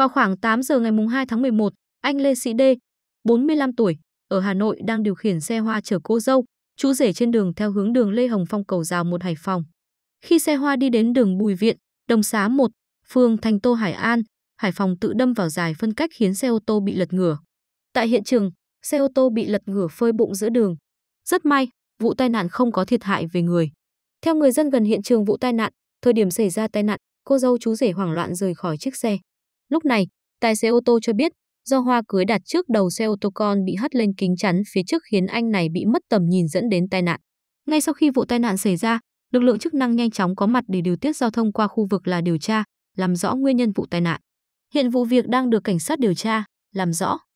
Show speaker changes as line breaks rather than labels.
Vào khoảng 8 giờ ngày 2 tháng 11, anh Lê Sĩ Đê, 45 tuổi, ở Hà Nội đang điều khiển xe hoa chở cô dâu, chú rể trên đường theo hướng đường Lê Hồng Phong cầu rào một Hải Phòng. Khi xe hoa đi đến đường Bùi Viện, Đồng Xá 1, phường Thành Tô Hải An, Hải Phòng tự đâm vào giải phân cách khiến xe ô tô bị lật ngửa. Tại hiện trường, xe ô tô bị lật ngửa phơi bụng giữa đường. Rất may, vụ tai nạn không có thiệt hại về người. Theo người dân gần hiện trường vụ tai nạn, thời điểm xảy ra tai nạn, cô dâu chú rể hoảng loạn rời khỏi chiếc xe. Lúc này, tài xế ô tô cho biết do hoa cưới đặt trước đầu xe ô tô con bị hất lên kính chắn phía trước khiến anh này bị mất tầm nhìn dẫn đến tai nạn. Ngay sau khi vụ tai nạn xảy ra, lực lượng chức năng nhanh chóng có mặt để điều tiết giao thông qua khu vực là điều tra, làm rõ nguyên nhân vụ tai nạn. Hiện vụ việc đang được cảnh sát điều tra, làm rõ.